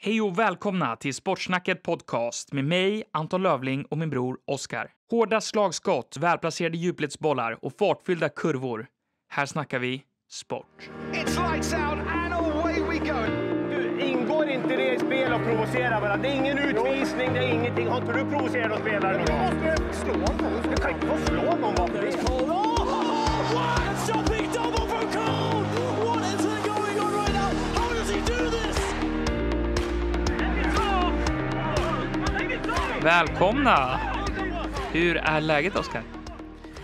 Hej och välkomna till Sportsnacket Podcast med mig, Anton Lövling och min bror Oskar. Hårda slagskott, välplacerade djupledsbollar och fartfyllda kurvor. Här snackar vi sport. It's lights out and away we go! Du ingår inte det i spel att provocera varandra. Det är ingen utvisning, det är ingenting. Har inte du provocerat någon spelare Du måste slå någon. Du kan inte få slå någon vanligtvis. Oh, what Välkomna! Hur är läget, Oskar?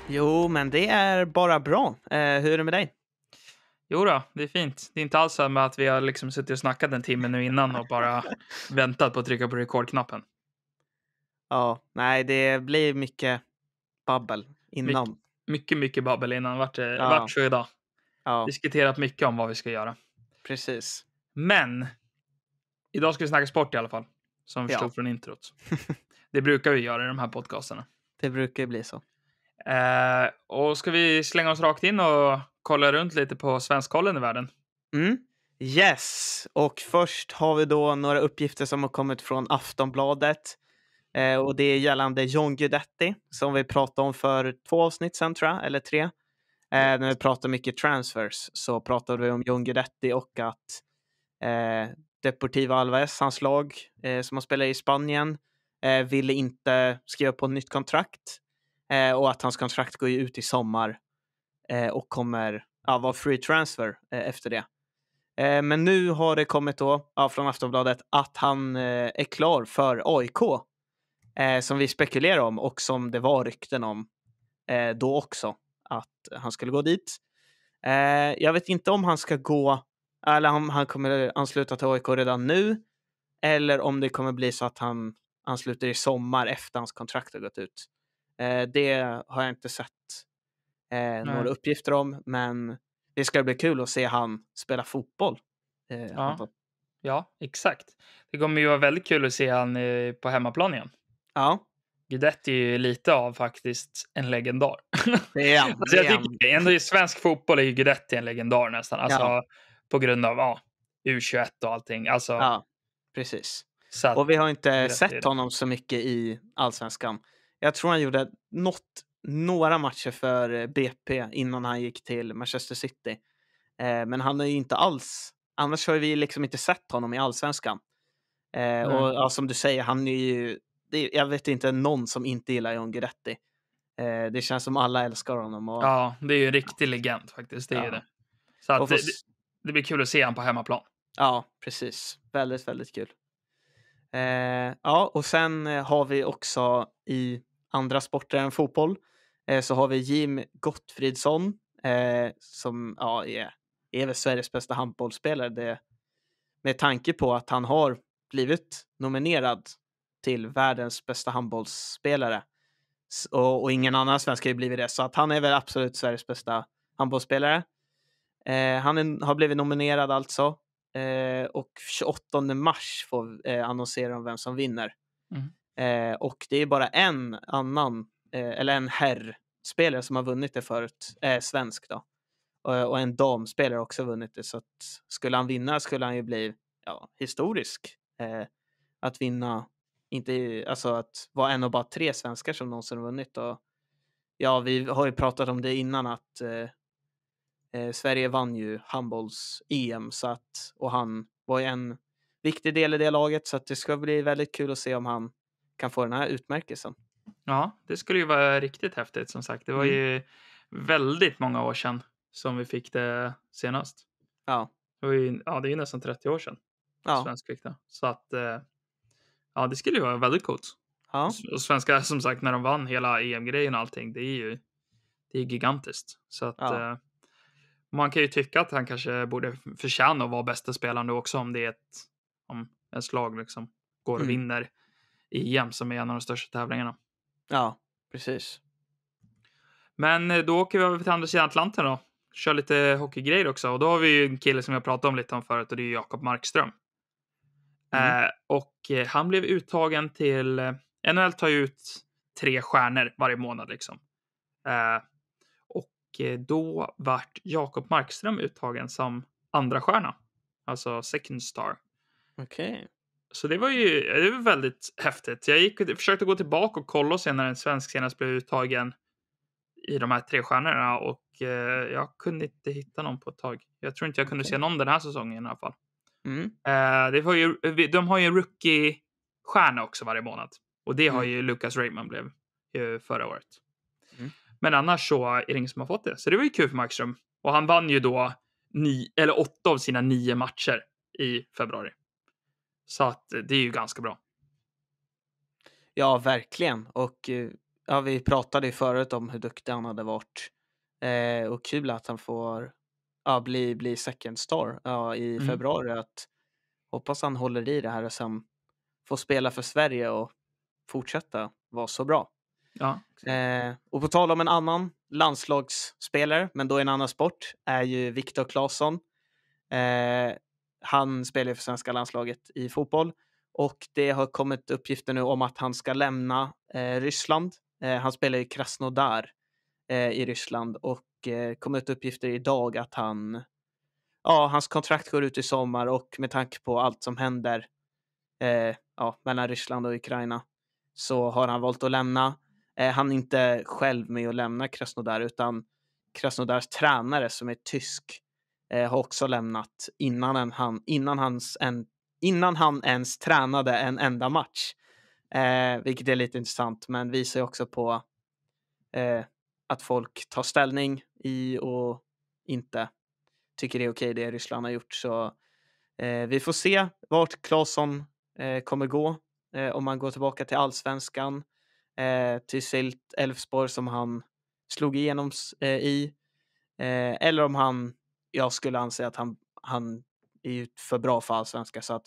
Jo, men det är bara bra. Eh, hur är det med dig? Jo då, det är fint. Det är inte alls så med att vi har liksom suttit och snackat en timme nu innan och bara väntat på att trycka på rekordknappen. Ja, nej, det blir mycket babbel innan. My mycket, mycket babbel innan. Vart, är, eh, ja. vart så idag. Ja. Diskuterat mycket om vad vi ska göra. Precis. Men idag ska vi snacka sport i alla fall. Som vi förstod ja. från introt. Det brukar vi göra i de här podcasterna. Det brukar bli så. Eh, och ska vi slänga oss rakt in och kolla runt lite på Svenskkollen i världen? Mm. Yes, och först har vi då några uppgifter som har kommit från Aftonbladet. Eh, och det är gällande John Guidetti som vi pratade om för två avsnitt sen tror jag, eller tre. Eh, när vi pratade mycket transfers så pratade vi om John Guidetti och att eh, Deportivo Alves, hans lag eh, som har spelat i Spanien, eh, ville inte skriva på ett nytt kontrakt eh, och att hans kontrakt går ut i sommar eh, och kommer ja, vara free transfer eh, efter det. Eh, men nu har det kommit då ja, från Aftonbladet att han eh, är klar för AIK som vi spekulerar om och som det var rykten om då också att han skulle gå dit. jag vet inte om han ska gå eller om han kommer ansluta till AIK redan nu eller om det kommer bli så att han han slutar i sommar efter hans kontrakt har gått ut. Eh, det har jag inte sett eh, några uppgifter om, men det ska bli kul att se han spela fotboll. Eh, ja. ja. exakt. Det kommer ju vara väldigt kul att se han eh, på hemmaplan igen. Ja. Guidetti är ju lite av faktiskt en legendar. Det är han. alltså jag tycker, ändå I svensk fotboll är ju Guidetti en legendar nästan. Alltså, ja. På grund av ja, U21 och allting. Alltså, ja, precis. Att, och vi har inte sett honom så mycket i allsvenskan. Jag tror han gjorde något, några matcher för eh, BP innan han gick till Manchester City. Eh, men han är ju inte alls, annars har vi liksom inte sett honom i allsvenskan. Eh, och ja, som du säger, han är ju, det, jag vet inte någon som inte gillar John Guidetti. Eh, det känns som alla älskar honom. Och, ja, det är ju en riktig legend faktiskt. Det, ja. är det. Så att, det, det blir kul att se honom på hemmaplan. Ja, precis. Väldigt, väldigt kul. Eh, ja, och sen eh, har vi också i andra sporter än fotboll eh, så har vi Jim Gottfridsson eh, som ja, är, är väl Sveriges bästa handbollsspelare. Det, med tanke på att han har blivit nominerad till världens bästa handbollsspelare och, och ingen annan svensk har ju blivit det så att han är väl absolut Sveriges bästa handbollsspelare. Eh, han är, har blivit nominerad alltså Eh, och 28 mars får eh, annonsera om vem som vinner. Mm. Eh, och det är bara en annan, eh, eller en herrspelare som har vunnit det förut, eh, svensk då. Eh, och en damspelare har också vunnit det. Så att skulle han vinna skulle han ju bli ja, historisk. att vinna, inte, alltså att vara en av bara tre svenskar som någonsin vunnit. Och, ja, vi har ju pratat om det innan att Eh, Sverige vann ju handbolls-EM och han var ju en viktig del i det laget så att det ska bli väldigt kul att se om han kan få den här utmärkelsen. Ja, det skulle ju vara riktigt häftigt som sagt. Det var mm. ju väldigt många år sedan som vi fick det senast. Ja. Det, var ju, ja, det är ju nästan 30 år sedan. Ja. Svensk fick det. Så att eh, ja, det skulle ju vara väldigt coolt. Ja. Och svenska som sagt när de vann hela EM-grejen och allting, det är ju det är gigantiskt. Så att ja. Eh, man kan ju tycka att han kanske borde förtjäna att vara bästa spelaren också om det är ett, om ens lag liksom går och mm. vinner i e EM som är en av de största tävlingarna. Ja, precis. Men eh, då åker vi över till andra sidan Atlanten då. Kör lite hockeygrejer också och då har vi ju en kille som jag pratade om lite om förut och det är Jakob Markström. Mm. Eh, och eh, han blev uttagen till eh, NHL tar ju ut tre stjärnor varje månad liksom. Eh, Eh, då vart Jakob Markström uttagen som andra stjärna, alltså second star. Okej. Okay. Så det var ju det var väldigt häftigt. Jag gick, försökte gå tillbaka och kolla och se när en svensk senast blev uttagen i de här tre stjärnorna och eh, jag kunde inte hitta någon på ett tag. Jag tror inte jag kunde okay. se någon den här säsongen i alla fall. Mm. Eh, det var ju, de har ju en rookie-stjärna också varje månad och det mm. har ju Lucas Raymond blev förra året. Men annars så är det ingen som har fått det. Så det var ju kul för Markström. Och han vann ju då ni, eller åtta av sina nio matcher i februari. Så att eh, det är ju ganska bra. Ja, verkligen. Och eh, ja, vi pratade ju förut om hur duktig han hade varit. Eh, och kul att han får ja, bli, bli second star ja, i mm. februari. Att, hoppas han håller i det här och sen får spela för Sverige och fortsätta vara så bra. Ja, eh, och på tal om en annan landslagsspelare, men då i en annan sport, är ju Viktor Claesson. Eh, han spelar ju för svenska landslaget i fotboll och det har kommit uppgifter nu om att han ska lämna eh, Ryssland. Eh, han spelar i Krasnodar eh, i Ryssland och eh, kom ut uppgifter idag att han, ja, hans kontrakt går ut i sommar och med tanke på allt som händer eh, ja, mellan Ryssland och Ukraina så har han valt att lämna. Eh, han är inte själv med och lämnar Krasnodar utan Krasnodars tränare som är tysk eh, har också lämnat innan, han, innan, hans, en, innan han ens tränade en enda match. Eh, vilket är lite intressant men visar också på eh, att folk tar ställning i och inte tycker det är okej det Ryssland har gjort. Så eh, vi får se vart Claesson eh, kommer gå. Eh, om man går tillbaka till allsvenskan eh, till Sylt, Elfsborg som han slog igenom eh, i. Eh, eller om han, jag skulle anse att han, han är ju för bra för allsvenskan så att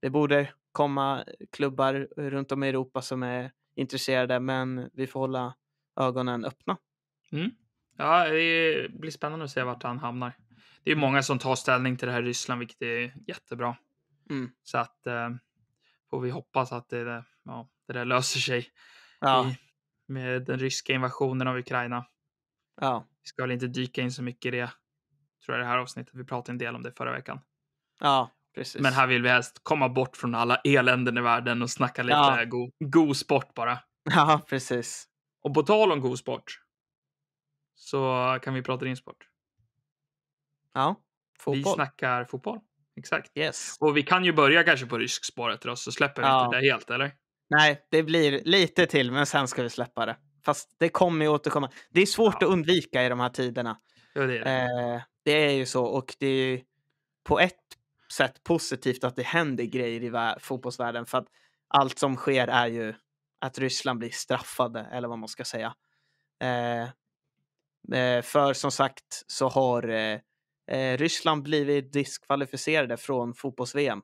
det borde komma klubbar runt om i Europa som är intresserade men vi får hålla ögonen öppna. Mm. Ja, det blir spännande att se vart han hamnar. Det är många som tar ställning till det här i Ryssland, vilket är jättebra. Mm. Så att eh, får vi hoppas att det, ja, det där löser sig Ja. I, med den ryska invasionen av Ukraina. Ja. Vi ska väl inte dyka in så mycket i det, tror jag, det här avsnittet. Vi pratade en del om det förra veckan. Ja, precis. Men här vill vi helst komma bort från alla eländen i världen och snacka lite ja. god, go sport bara. Ja, precis. Och på tal om god sport så kan vi prata din sport. Ja, fotboll. Vi snackar fotboll. Exakt. Yes. Och vi kan ju börja kanske på rysk spåret då, så släpper vi ja. inte det helt, eller? Nej, det blir lite till, men sen ska vi släppa det. Fast det kommer ju återkomma. Det är svårt ja. att undvika i de här tiderna. Ja, det, är det. Eh, det är ju så och det är på ett sätt positivt att det händer grejer i fotbollsvärlden för att allt som sker är ju att Ryssland blir straffade eller vad man ska säga. Eh, eh för som sagt så har eh, eh Ryssland blivit diskvalificerade från fotbolls-VM.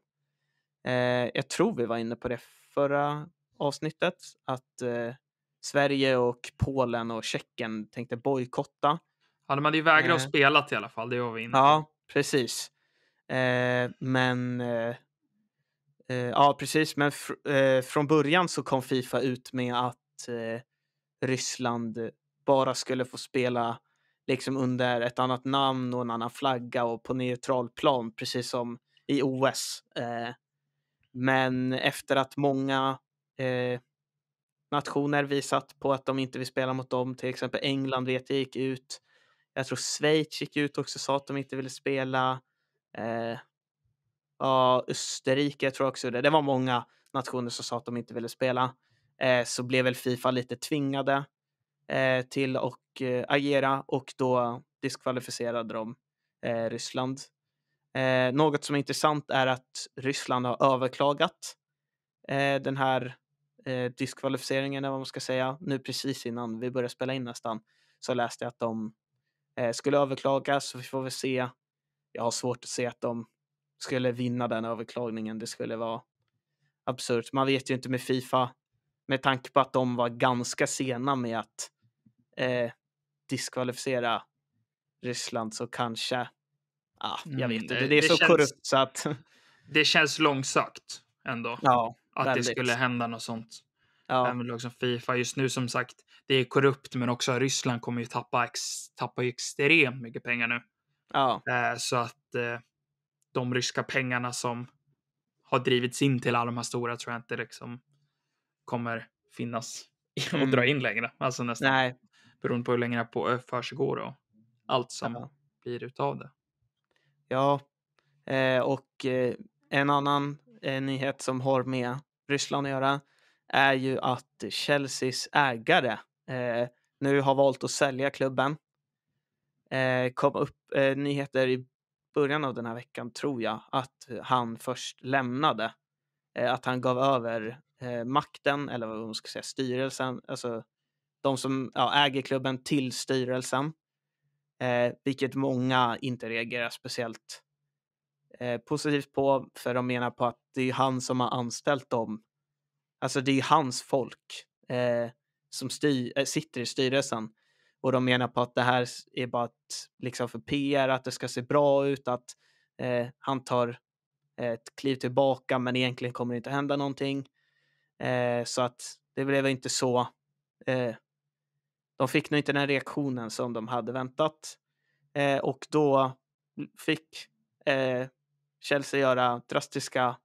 Eh, jag tror vi var inne på det förra avsnittet att eh, Sverige och Polen och Tjeckien tänkte bojkotta. Ja, de hade ju vägrat eh. att spela i alla fall, det var vi inne Ja, precis. Eh, men eh, eh, ja, precis. Men fr eh, från början så kom Fifa ut med att Ryssland bara skulle få spela liksom under ett annat namn och en annan flagga och på neutral plan, precis som i OS. Men efter att många eh, nationer visat på att de inte vill spela mot dem, till exempel England vet jag gick ut. Jag tror Schweiz gick ut också och sa att de inte ville spela. Eh, ja, Österrike jag tror jag också det. Det var många nationer som sa att de inte ville spela. Eh, så blev väl Fifa lite tvingade eh, till att eh, agera och då diskvalificerade de eh, Ryssland Eh, något som är intressant är att Ryssland har överklagat eh, den här eh, diskvalificeringen, eller vad man ska säga, nu precis innan vi började spela in nästan, så läste jag att de eh, skulle överklaga, så vi får väl se. Jag har svårt att se att de skulle vinna den överklagningen. Det skulle vara absurt. Man vet ju inte med Fifa, med tanke på att de var ganska sena med att eh, diskvalificera Ryssland, så kanske ah, jag mm, vet inte, det, det, är det så känns, korrupt så att... Det känns långsökt ändå. Ja, att väldigt. det skulle hända något sånt. Ja. Även lag som Fifa just nu som sagt, det är korrupt men också Ryssland kommer ju tappa, ex, tappa extremt mycket pengar nu. Ja. Eh, så att eh, de ryska pengarna som har drivits in till alla de här stora tror jag inte liksom kommer finnas mm. och dra in längre. Alltså nästan. Nej. Beroende på hur länge det eh, försiggår och allt som ja. blir utav det. Ja, eh, och eh, en annan eh, nyhet som har med Ryssland att göra är ju att Chelseas ägare eh, nu har valt att sälja klubben. Eh, kom upp eh, nyheter i början av den här veckan tror jag att han först lämnade. att han gav över makten eller vad man ska säga styrelsen, alltså de som ja, äger klubben till styrelsen eh, vilket många inte reagerar speciellt eh, positivt på, för de menar på att det är han som har anställt dem. Alltså det är hans folk eh, som styr, eh, sitter i styrelsen och de menar på att det här är bara ett, liksom för PR, att det ska se bra ut, att eh, han tar ett kliv tillbaka men egentligen kommer det inte hända någonting. Eh, så att det blev inte så de fick nog inte den reaktionen som de hade väntat eh, och då fick eh, Chelsea göra drastiska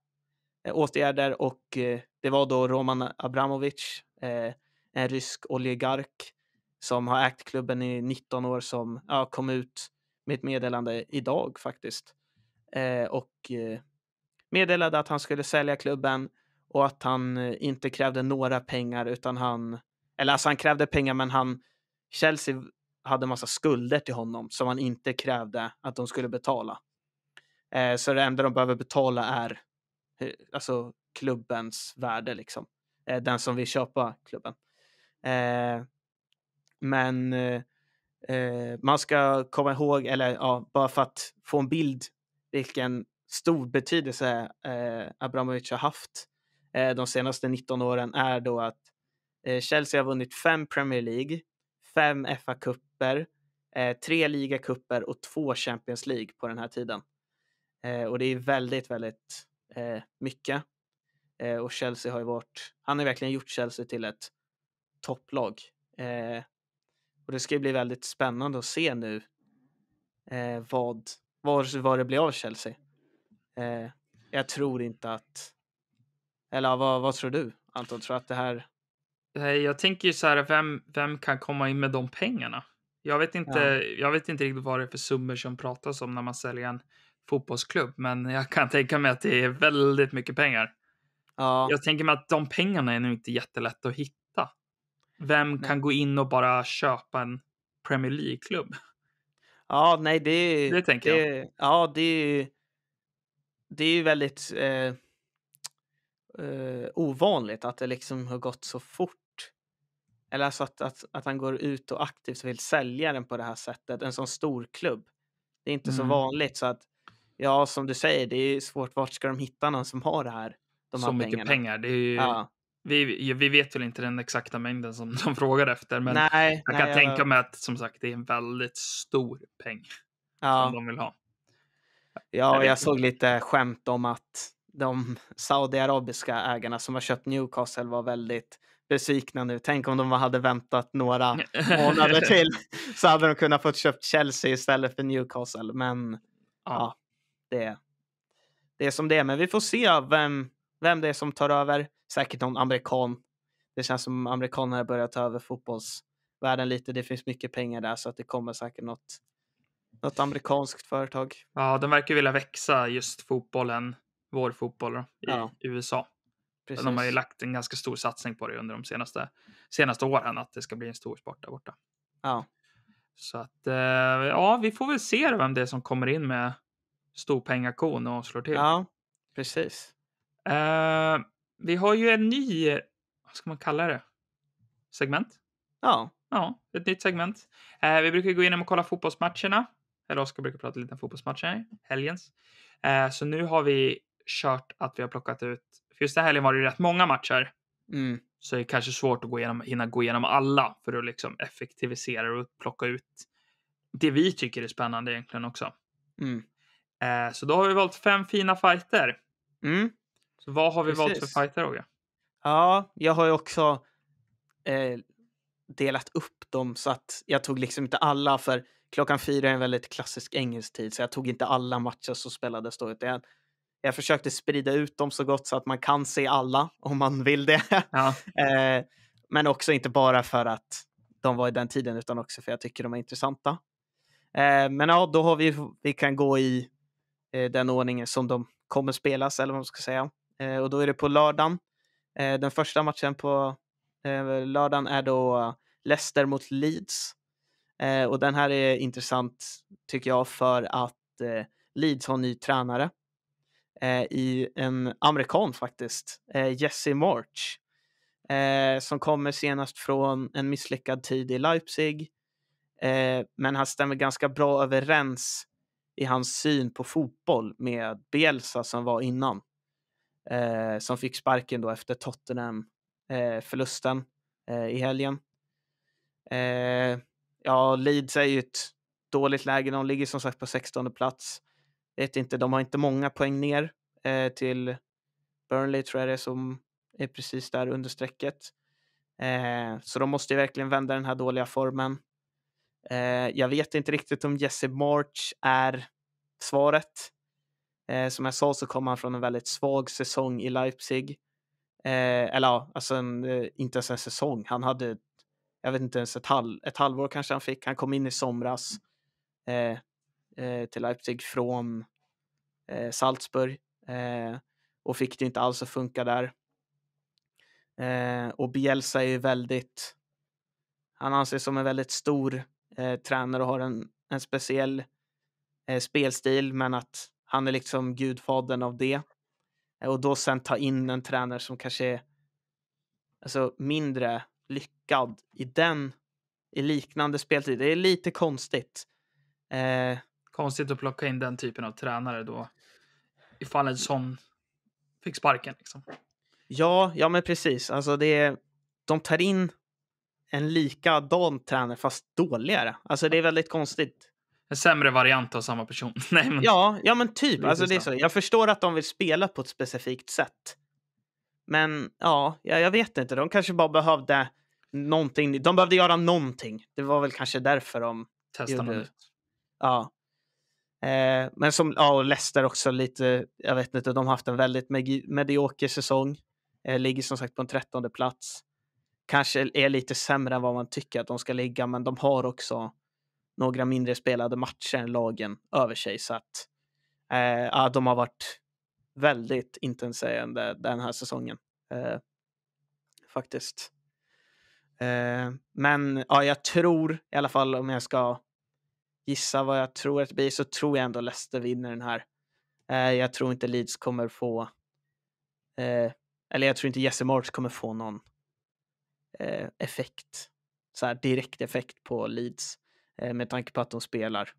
eh, åtgärder och eh, det var då Roman Abramovic, eh, en rysk oligark som har ägt klubben i 19 år som ja, kom ut med ett meddelande idag faktiskt eh, och meddelade att han skulle sälja klubben och att han inte krävde några pengar utan han eller alltså han krävde pengar men han, Chelsea hade en massa skulder till honom som han inte krävde att de skulle betala. Eh, så det enda de behöver betala är eh, alltså klubbens värde liksom. Eh, den som vill köpa klubben. Eh, men eh, eh, man ska komma ihåg, eller ja, bara för att få en bild vilken stor betydelse Abramovic har haft de senaste 19 åren är då att Eh, Chelsea har vunnit fem Premier League, fem FA-cuper, eh, tre ligacupper och två Champions League på den här tiden. Eh, och det är väldigt, väldigt mycket. och Chelsea har ju varit, han har verkligen gjort Chelsea till ett topplag. och det ska ju bli väldigt spännande att se nu vad, vad, vad det blir av Chelsea. jag tror inte att, eller vad, vad tror du Anton? Tror att det här Eh, jag tänker ju så här, vem, vem kan komma in med de pengarna? Jag vet, inte, ja. jag vet inte riktigt vad det är för summor som pratas om när man säljer en fotbollsklubb, men jag kan tänka mig att det är väldigt mycket pengar. Ja. Jag tänker mig att de pengarna är nog inte jättelätt att hitta. Vem nej. kan gå in och bara köpa en Premier League-klubb? Ja, nej, det, det tänker det, jag. Ja, det, är. det är ju väldigt eh, eh, ovanligt att det liksom har gått så fort eller alltså att, att, att han går ut och aktivt vill sälja den på det här sättet. En sån stor klubb. Det är inte mm. så vanligt. så att Ja, som du säger, det är svårt. Vart ska de hitta någon som har det här? De så här mycket pengarna? pengar. Det är ju... ja. Vi, vi, vet väl inte den exakta mängden som de frågar efter, men nej, jag nej, kan jag... tänka mig att som sagt, det är en väldigt stor peng ja. som de vill ha. Ja, jag, jag såg lite skämt om att de saudiarabiska ägarna som har köpt Newcastle var väldigt besvikna nu. Tänk om de hade väntat några månader till så hade de kunnat få köpt Chelsea istället för Newcastle. Men ja, det, det är som det är. Men vi får se vem, vem det är som tar över. Säkert någon amerikan. Det känns som amerikaner börjar ta över fotbollsvärlden lite. Det finns mycket pengar där så att det kommer säkert något, något amerikanskt företag. Ja, de verkar vilja växa just fotbollen, vår fotboll då, i ja. USA. Precis. De har ju lagt en ganska stor satsning på det under de senaste, senaste åren, att det ska bli en stor sport där borta. Ja. Så att, eh, ja, vi får väl se vem det är som kommer in med storpengakon och slår till. Ja, precis. Eh, vi har ju en ny, vad ska man kalla det? Segment? Ja. Ja, ett nytt segment. Eh, vi brukar gå in och kolla fotbollsmatcherna. Eller Oskar brukar prata lite om fotbollsmatcherna, helgens. Eh, så nu har vi kört att vi har plockat ut för just den här helgen var det ju rätt många matcher. Mm. Så det är kanske svårt att gå igenom, hinna gå igenom alla för att liksom effektivisera och plocka ut det vi tycker är spännande egentligen också. Mm. Eh, så då har vi valt fem fina fighter. Mm. Så vad har vi Precis. valt för fighter, Roger? Ja, jag har ju också eh, delat upp dem så att jag tog liksom inte alla för klockan fyra är en väldigt klassisk engelsk tid så jag tog inte alla matcher som spelades då utan jag jag försökte sprida ut dem så gott så att man kan se alla om man vill det. Ja. Eh, men också inte bara för att de var i den tiden utan också för att jag tycker de är intressanta. Eh, men ja, då har vi, vi kan gå i eh, den ordningen som de kommer spelas eller vad man ska säga. och då är det på lördagen. den första matchen på lördagen är då Leicester mot Leeds. och den här är intressant tycker jag för att Leeds har ny tränare Eh, i en amerikan faktiskt, eh, Jesse March. Eh, som kommer senast från en misslyckad tid i Leipzig. men han stämmer ganska bra överens i hans syn på fotboll med Bielsa som var innan. Eh, som fick sparken då efter Tottenham-förlusten eh, eh, i helgen. ja, Leeds är ju ett dåligt läge. De ligger som sagt på 16 plats vet inte, de har inte många poäng ner eh, till Burnley tror jag det är som är precis där under strecket. Eh, så de måste ju verkligen vända den här dåliga formen. Eh, jag vet inte riktigt om Jesse March är svaret. Eh, som jag sa så kom han från en väldigt svag säsong i Leipzig. Eh, eller ja, alltså en, eh, inte ens en säsong. Han hade, jag vet inte ens ett, halv, ett halvår kanske han fick. Han kom in i somras. Eh, till Leipzig från eh, Salzburg eh, och fick det inte alls att funka där. och Bielsa är ju väldigt, han anses som en väldigt stor tränare och har en, en speciell spelstil men att han är liksom gudfadern av det. och då sen ta in en tränare som kanske är alltså, mindre lyckad i den i liknande speltid. Det är lite konstigt. Eh, Konstigt att plocka in den typen av tränare då ifall en sån fick sparken. Liksom. Ja, ja men precis. Alltså det, är, de tar in en likadan tränare fast dåligare. Alltså det är väldigt konstigt. En sämre variant av samma person. Nej, men... Ja, ja men typ. Alltså, det är så. Jag förstår att de vill spela på ett specifikt sätt. Men ja, jag vet inte. De kanske bara behövde någonting. De behövde göra någonting. Det var väl kanske därför de... Testade gjorde... Ja. Eh, men som, ja, och Leicester också lite, jag vet inte, de har haft en väldigt medioker säsong. Eh, ligger som sagt på en trettonde plats. Kanske är lite sämre än vad man tycker att de ska ligga, men de har också några mindre spelade matcher än lagen över sig. Så att eh, ja, de har varit väldigt intensiva den här säsongen. Eh, faktiskt. Eh, men ja, jag tror i alla fall om jag ska gissa vad jag tror att det blir så tror jag ändå Leicester vinner den här. Eh, jag tror inte Leeds kommer få, eh, eller jag tror inte Jesse March kommer få någon eh, effekt, så här direkt effekt på Leeds med tanke på att de spelar.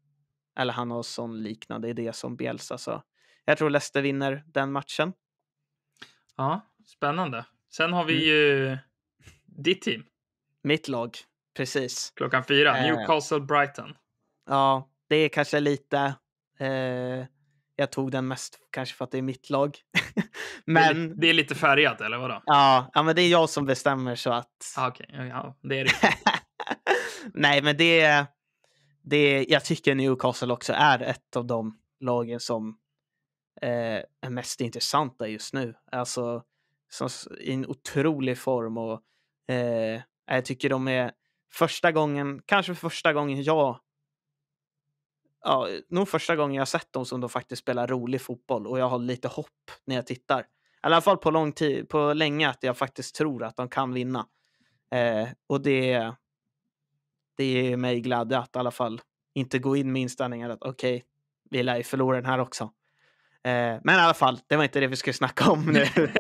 Eller han har sån liknande idé som Bielsa. Så jag tror Leicester vinner den matchen. Ja, spännande. Sen har vi mm. ju ditt team. Mitt lag, precis. Klockan fyra, Newcastle-Brighton. Ja, det är kanske lite... Eh, jag tog den mest kanske för att det är mitt lag. men, det är, det, är lite färgat eller vadå? Ja, ja, men det är jag som bestämmer så att... Ah, Okej, okay. ja, det är det. Nej, men det, det... Jag tycker Newcastle också är ett av de lagen som eh, är mest intressanta just nu. Alltså som, i en otrolig form och eh, jag tycker de är första gången, kanske första gången jag ja, nog första gången jag sett dem som de faktiskt spelar rolig fotboll och jag har lite hopp när jag tittar. I alla fall på lång tid, på länge, att jag faktiskt tror att de kan vinna. Eh, och det, det ger mig glädje att i alla fall inte gå in med inställningen att okej, okay, vi lär ju förlora den här också. Eh, men i alla fall, det var inte det vi skulle snacka om nu.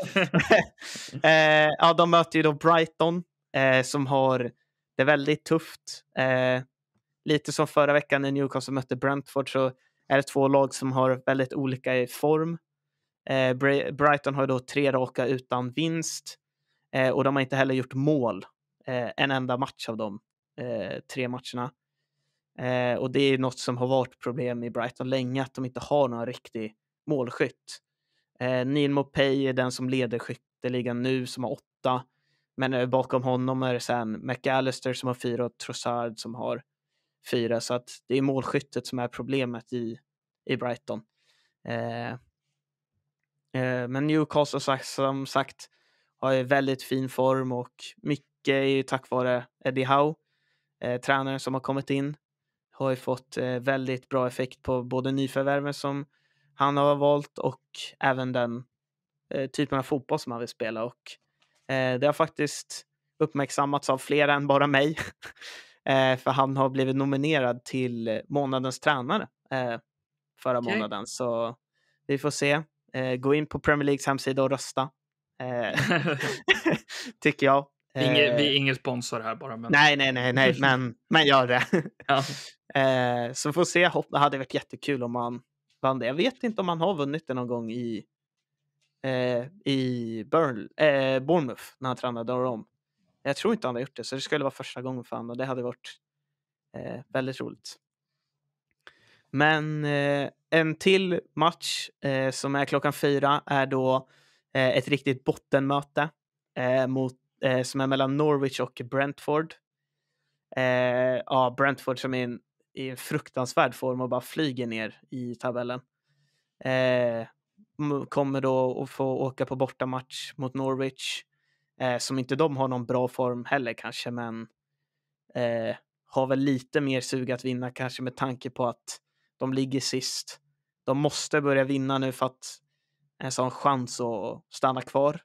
eh, ja, de möter ju då Brighton eh, som har det väldigt tufft. Eh, lite som förra veckan när Newcastle mötte Brentford så är det två lag som har väldigt olika i form. Eh, Brighton har då tre raka utan vinst eh, och de har inte heller gjort mål eh, en enda match av de eh, tre matcherna. Eh, och det är något som har varit problem i Brighton länge, att de inte har någon riktig målskytt. Eh, Neil Mopey är den som leder skytteligan nu, som har åtta. Men eh, bakom honom är det sen McAllister som har fyra och Trossard som har fyra. Så att det är målskyttet som är problemet i, i Brighton. Eh, eh, men Newcastle som sagt har ju väldigt fin form och mycket är ju tack vare Eddie Howe, eh, tränaren som har kommit in. Har ju fått eh, väldigt bra effekt på både nyförvärven som han har valt och även den eh, typen av fotboll som han vill spela. Och eh, det har faktiskt uppmärksammats av fler än bara mig. Eh, för han har blivit nominerad till eh, månadens tränare eh, förra okay. månaden. Så vi får se. gå in på Premier Leagues hemsida och rösta. tycker jag. Inge, vi är ingen sponsor här bara. Men... Nej, nej, nej, nej, men, men gör det. Ja. så får se. Hopp, det hade varit jättekul om han vann det. Jag vet inte om han har vunnit det någon gång i, i Burn, eh, Bournemouth när han tränade dem. Jag tror inte han har gjort det, så det skulle vara första gången för honom och det hade varit eh, väldigt roligt. Men eh, en till match eh, som är klockan fyra är då eh, ett riktigt bottenmöte eh, mot, eh, som är mellan Norwich och Brentford. ja, Brentford som är i en fruktansvärd form och bara flyger ner i tabellen kommer då att få åka på bortamatch mot Norwich. Eh, som inte de har någon bra form heller kanske, men eh, har väl lite mer sug att vinna kanske med tanke på att de ligger sist. De måste börja vinna nu för att en sån chans att stanna kvar.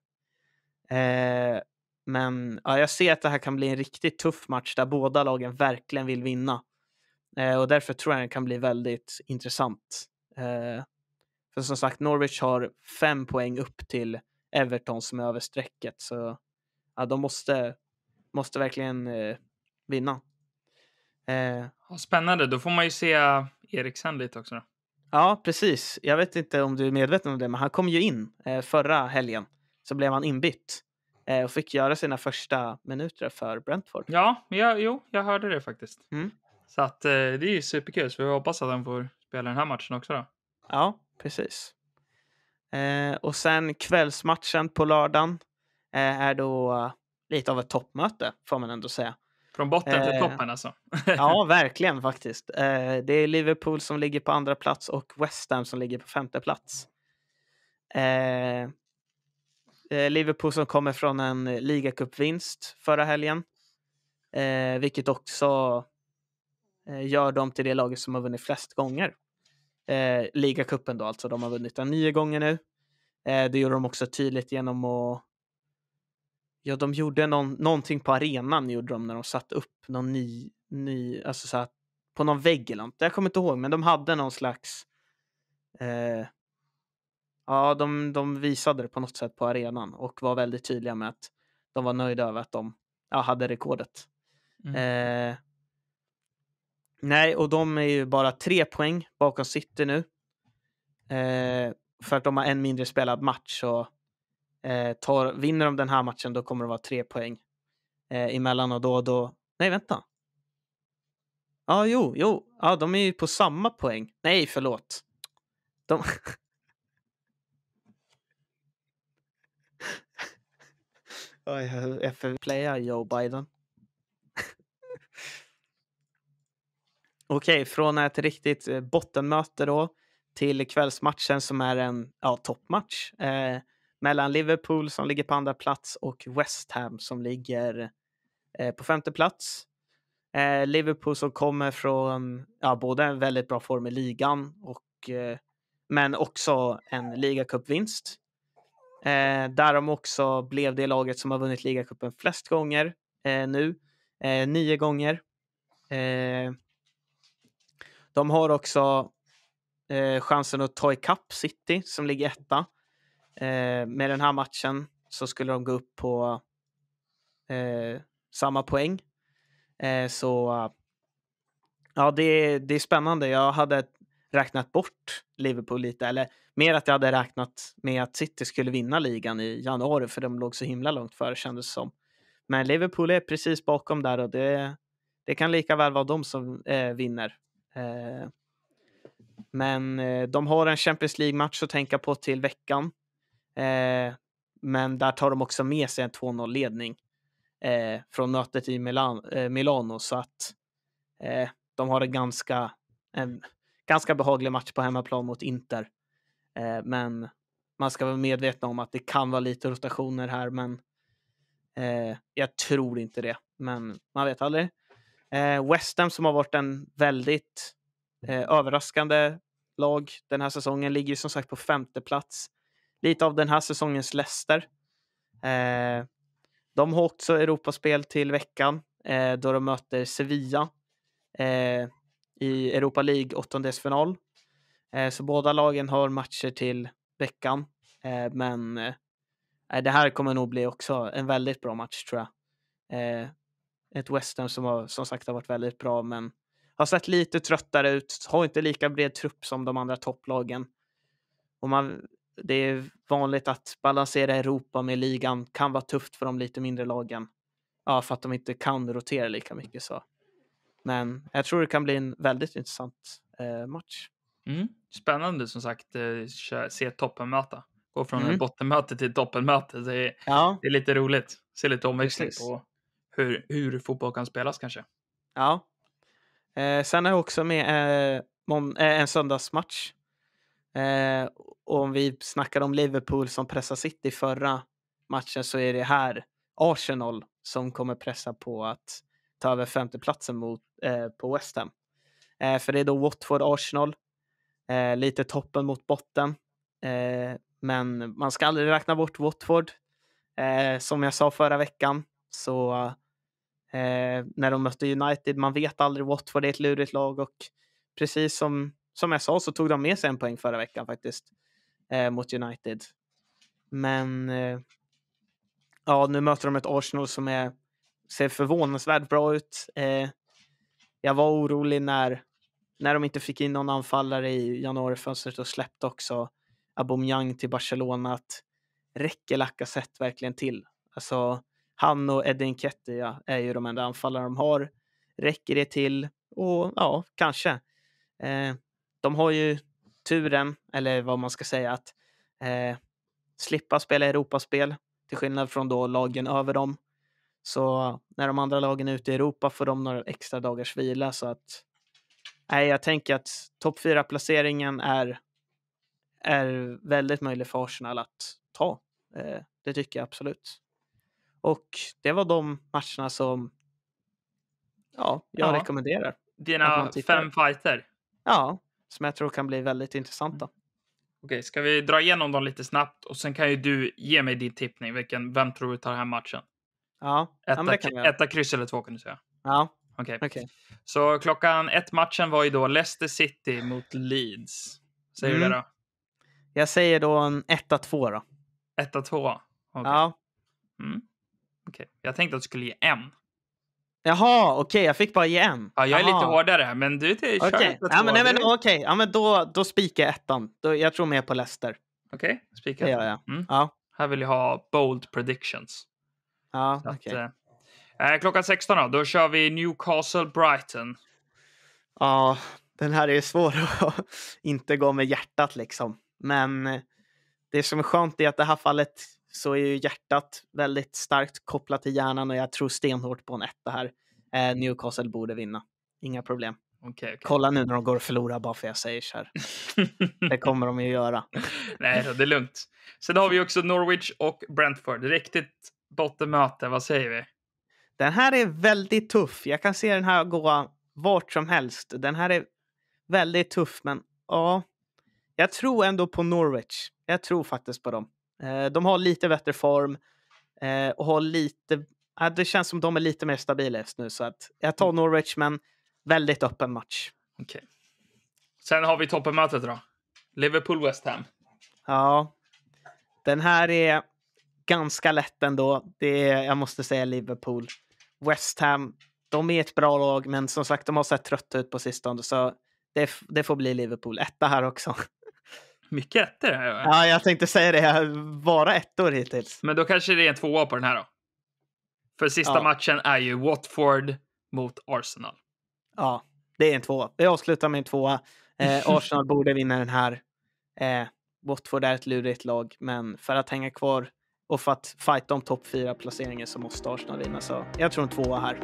Eh, men ja, jag ser att det här kan bli en riktigt tuff match där båda lagen verkligen vill vinna. Eh, och därför tror jag den kan bli väldigt intressant. Eh, för som sagt, Norwich har fem poäng upp till Everton som är över strecket. Så ja, de måste, måste verkligen eh, vinna. Eh, Spännande, då får man ju se Eriksen lite också. Då. Ja, precis. Jag vet inte om du är medveten om det, men han kom ju in eh, förra helgen. Så blev han inbytt eh, och fick göra sina första minuter för Brentford. Ja, jag, jo, jag hörde det faktiskt. Mm. Så att, eh, det är ju superkul, så vi hoppas att han får spela den här matchen också. Då. Ja, precis. Eh, och sen kvällsmatchen på lördagen eh, är då lite av ett toppmöte får man ändå säga. Från botten till eh, toppen alltså? ja, verkligen faktiskt. Eh, det är Liverpool som ligger på andra plats och West Ham som ligger på femte plats. Eh, Liverpool som kommer från en ligacupvinst förra helgen, vilket också gör dem till det laget som har vunnit flest gånger eh, ligacupen då, alltså. De har vunnit den nio gånger nu. Eh, det gjorde de också tydligt genom att... Ja, de gjorde någon, någonting på arenan gjorde de när de satte upp någon ny, ny alltså så här, på någon vägg eller något. Jag kommer inte ihåg, men de hade någon slags... Eh, ja, de, de visade det på något sätt på arenan och var väldigt tydliga med att de var nöjda över att de ja, hade rekordet. Mm. Eh, Nej, och de är ju bara tre poäng bakom City nu. Eh, för att de har en mindre spelad match. Så, eh, tar, vinner de den här matchen då kommer det vara tre poäng eh, emellan och då och då. Nej, vänta. Ja, ah, jo, jo. ah, de är ju på samma poäng. Nej, förlåt. De... jag förplayar Joe Biden. Okej, från ett riktigt eh, bottenmöte då till kvällsmatchen som är en ja, toppmatch eh, mellan Liverpool som ligger på andra plats och West Ham som ligger eh, på femte plats. Eh, Liverpool som kommer från ja, både en väldigt bra form i ligan och, eh, men också en ligacupvinst. Eh, där de också blev det laget som har vunnit ligacupen flest gånger eh, nu. nio gånger. De har också eh, chansen att ta ikapp City som ligger etta. Eh, med den här matchen så skulle de gå upp på eh, samma poäng. Eh, så ja, det, det är spännande. Jag hade räknat bort Liverpool lite, eller mer att jag hade räknat med att City skulle vinna ligan i januari för de låg så himla långt före kändes det som. Men Liverpool är precis bakom där och det, det kan lika väl vara de som eh, vinner Eh, men eh, de har en Champions League-match att tänka på till veckan. Eh, men där tar de också med sig en 2-0-ledning från mötet i Milan Milano. Så att de har en ganska, en ganska behaglig match på hemmaplan mot Inter. men man ska vara medveten om att det kan vara lite rotationer här, men jag tror inte det. Men man vet aldrig. Eh, West Ham som har varit en väldigt eh, överraskande lag den här säsongen ligger som sagt på femte plats. Lite av den här säsongens Leicester. Eh, de har också Europaspel till veckan eh, då de möter Sevilla eh, i Europa League åttondelsfinal. Eh, så båda lagen har matcher till veckan. Eh, men eh, det här kommer nog bli också en väldigt bra match tror jag. Eh, ett western som har, som sagt har varit väldigt bra, men har sett lite tröttare ut, har inte lika bred trupp som de andra topplagen. Och man, det är vanligt att balansera Europa med ligan, kan vara tufft för de lite mindre lagen. Ja, för att de inte kan rotera lika mycket så. Men jag tror det kan bli en väldigt intressant eh, match. Mm. Spännande som sagt, eh, se toppenmöta. Gå från mm. bottenmöte till toppenmöte. Det är, ja. det är lite roligt. Se lite omväxling på hur, hur fotboll kan spelas kanske. Ja. Eh, sen är jag också med eh, mon, eh, en söndagsmatch. Eh, om vi snackar om Liverpool som pressar City förra matchen så är det här Arsenal som kommer pressa på att ta över femteplatsen mot, eh, på West Ham. Eh, för det är då Watford-Arsenal. lite toppen mot botten. men man ska aldrig räkna bort Watford. som jag sa förra veckan så eh, när de mötte United. Man vet aldrig. Watford är ett lurigt lag och precis som, som jag sa så tog de med sig en poäng förra veckan faktiskt eh, mot United. Men eh, ja, nu möter de ett Arsenal som är, ser förvånansvärt bra ut. Eh, jag var orolig när, när de inte fick in någon anfallare i januarifönstret och släppte också Aubameyang till Barcelona. att Räcker Lacazette verkligen till? Alltså, han och Edin Nketiah är ju de enda anfallare de har. Räcker det till? Och ja, kanske. Eh, de har ju turen, eller vad man ska säga, att eh, slippa spela Europaspel till skillnad från då lagen över dem. Så när de andra lagen är ute i Europa får de några extra dagars vila så att nej, jag tänker att topp 4 placeringen är är väldigt möjlig för Arsenal att ta. Eh, det tycker jag absolut. Och det var de matcherna som ja, jag ja. rekommenderar. Dina fem fighter? Ja, som jag tror kan bli väldigt intressanta. Mm. Okej, okay, ska vi dra igenom dem lite snabbt och sen kan ju du ge mig din tippning. Vilken, vem tror du tar hem matchen? Ja, etta, ja, etta kryss eller två kan du säga. Ja. Okej. Okay. okay. Så klockan ett-matchen var ju då Leicester City mot Leeds. Säger mm. du det mm. då? Jag säger då en etta-två då. Etta-två? Okay. Ja. Mm. Okej, jag tänkte att du skulle ge en. Jaha, okej, okay, jag fick bara ge en. Ja, jag är lite hårdare, men du kör okay. ja, men, nej, Okej, okay. ja, men då, då spikar jag ettan. Då, jag tror mer på Leicester. Okej, okay. spikar ettan. Ja, ja. Mm. ja. Här vill jag ha bold predictions. Ja, okej. Okay. Eh, eh, klockan 16 då, då kör vi Newcastle-Brighton. Ja, den här är svår att inte gå med hjärtat liksom. Men eh, det som är skönt är att det här fallet så är ju hjärtat väldigt starkt kopplat till hjärnan och jag tror stenhårt på en etta här. Eh, Newcastle borde vinna. Inga problem. Okay, okay. Kolla nu när de går och förlorar bara för jag säger så här. det kommer de ju göra. Nej, det är lugnt. Sen har vi också Norwich och Brentford. Riktigt bottenmöte. Vad säger vi? Den här är väldigt tuff. Jag kan se den här gå vart som helst. Den här är väldigt tuff, men ja. Jag tror ändå på Norwich. Jag tror faktiskt på dem. Eh, de har lite bättre form eh, och har lite... det känns som de är lite mer stabila just nu. Så att jag tar mm. Norwich, men väldigt öppen match. Okay. Sen har vi toppenmötet då. Liverpool-West Ham. Ja. Den här är ganska lätt ändå. Det är, jag måste säga Liverpool. West Ham, de är ett bra lag, men som sagt, de har sett trötta ut på sistone. Så det, det får bli Liverpool. Etta här också. Mycket ettor här. Ja, jag tänkte säga det. Här. Bara ettor hittills. Men då kanske det är en tvåa på den här då. För sista ja. matchen är ju Watford mot Arsenal. Ja, det är en tvåa. Vi avslutar med en tvåa. Eh, Arsenal borde vinna den här. Eh, Watford är ett lurigt lag, men för att hänga kvar och för att fighta om topp fyra placeringen så måste Arsenal vinna. Så jag tror en tvåa här.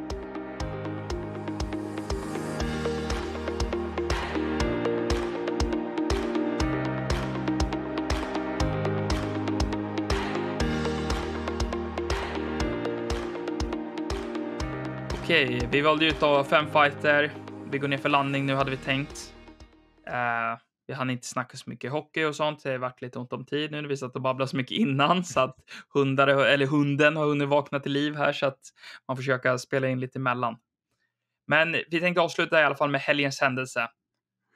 Okej, okay, vi valde ut av fem fighter. Vi går ner för landning nu hade vi tänkt. Uh, vi hann inte snacka så mycket hockey och sånt. Det har varit lite ont om tid nu. Vi satt och babblade så mycket innan så att hundar, eller hunden har hunnit vakna till liv här så att man försöker spela in lite emellan. Men vi tänkte avsluta i alla fall med helgens händelse.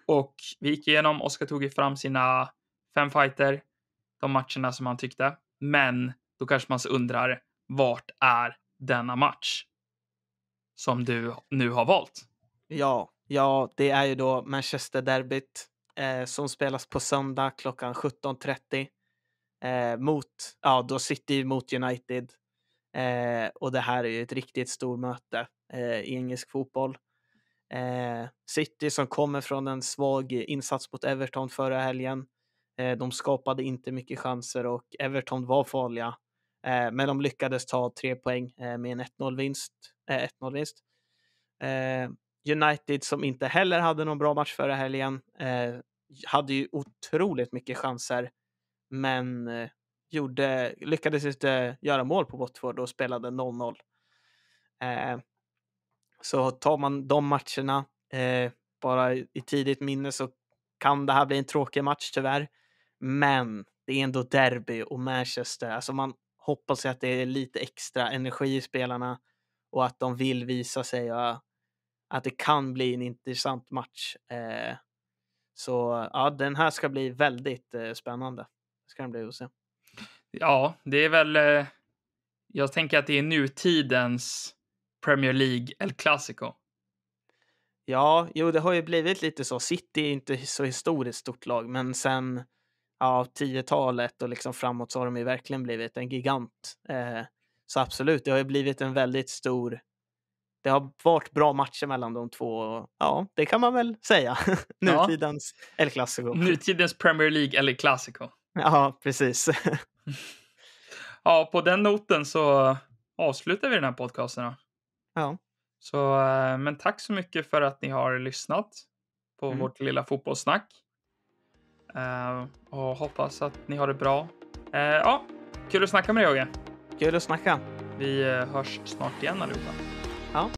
Och vi gick igenom. Oskar tog fram sina fem fighter, de matcherna som han tyckte. Men då kanske man undrar vart är denna match? som du nu har valt. Ja, ja det är ju då Manchester-derbyt eh, som spelas på söndag klockan 17.30 eh, mot, ja då City mot United. Eh, och det här är ju ett riktigt stort stormöte eh, i engelsk fotboll. Eh, City som kommer från en svag insats mot Everton förra helgen. Eh, de skapade inte mycket chanser och Everton var farliga. Eh, men de lyckades ta tre poäng eh, med en 1-0-vinst. 1-0-vinst. Eh, United som inte heller hade någon bra match förra helgen hade ju otroligt mycket chanser men gjorde, lyckades inte göra mål på Watford och spelade 0-0. Eh, så tar man de matcherna eh, bara i tidigt minne så kan det här bli en tråkig match tyvärr. Men det är ändå derby och Manchester, alltså man hoppas jag att det är lite extra energi i spelarna och att de vill visa sig och att det kan bli en intressant match. Eh, så ja, den här ska bli väldigt eh, spännande. ska den bli att se. Ja, det är väl. Eh, jag tänker att det är nutidens Premier League El Clasico. Ja, jo, det har ju blivit lite så. City är inte så historiskt stort lag, men sen ja, 10-talet och liksom framåt så har de ju verkligen blivit en gigant. Eh, så absolut, det har ju blivit en väldigt stor... Det har varit bra matcher mellan de två. Och, ja, det kan man väl säga. Nutidens ja. El Clasico. Nutidens Premier League El Clasico. Ja, precis. ja, på den noten så avslutar vi den här podcasten. Då. Ja. Så, eh, men tack så mycket för att ni har lyssnat på mm. vårt lilla fotbollssnack. Eh, och hoppas att ni har det bra. Eh, ja, kul att snacka med dig Jogge. Kul att snacka. Vi eh, hörs snart igen allihopa. Ja.